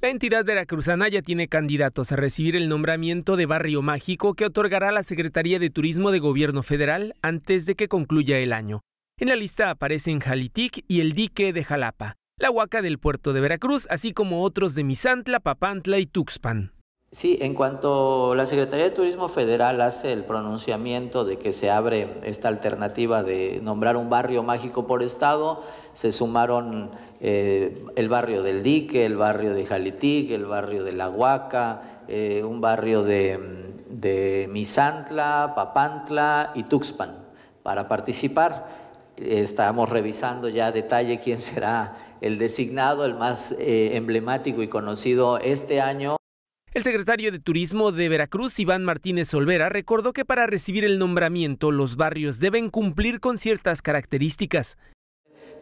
La entidad veracruzana ya tiene candidatos a recibir el nombramiento de barrio mágico que otorgará la Secretaría de Turismo de Gobierno Federal antes de que concluya el año. En la lista aparecen Jalitic y el dique de Jalapa, la huaca del puerto de Veracruz, así como otros de Misantla, Papantla y Tuxpan. Sí, en cuanto la Secretaría de Turismo Federal hace el pronunciamiento de que se abre esta alternativa de nombrar un barrio mágico por estado, se sumaron eh, el barrio del Dique, el barrio de Jalitic, el barrio de La Huaca, eh, un barrio de, de Misantla, Papantla y Tuxpan para participar. Estamos revisando ya a detalle quién será el designado, el más eh, emblemático y conocido este año. El secretario de Turismo de Veracruz, Iván Martínez Olvera, recordó que para recibir el nombramiento los barrios deben cumplir con ciertas características.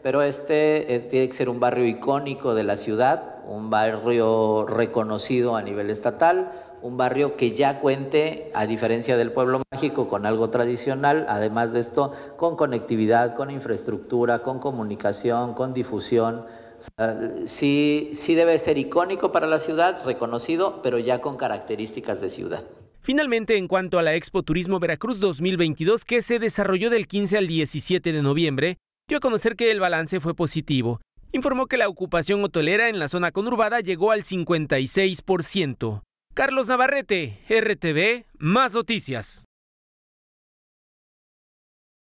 Pero este eh, tiene que ser un barrio icónico de la ciudad, un barrio reconocido a nivel estatal, un barrio que ya cuente, a diferencia del pueblo mágico, con algo tradicional, además de esto, con conectividad, con infraestructura, con comunicación, con difusión. Eh, sí, sí debe ser icónico para la ciudad, reconocido, pero ya con características de ciudad. Finalmente, en cuanto a la Expo Turismo Veracruz 2022, que se desarrolló del 15 al 17 de noviembre, dio a conocer que el balance fue positivo. Informó que la ocupación hotelera en la zona conurbada llegó al 56%. Carlos Navarrete, RTV, más noticias.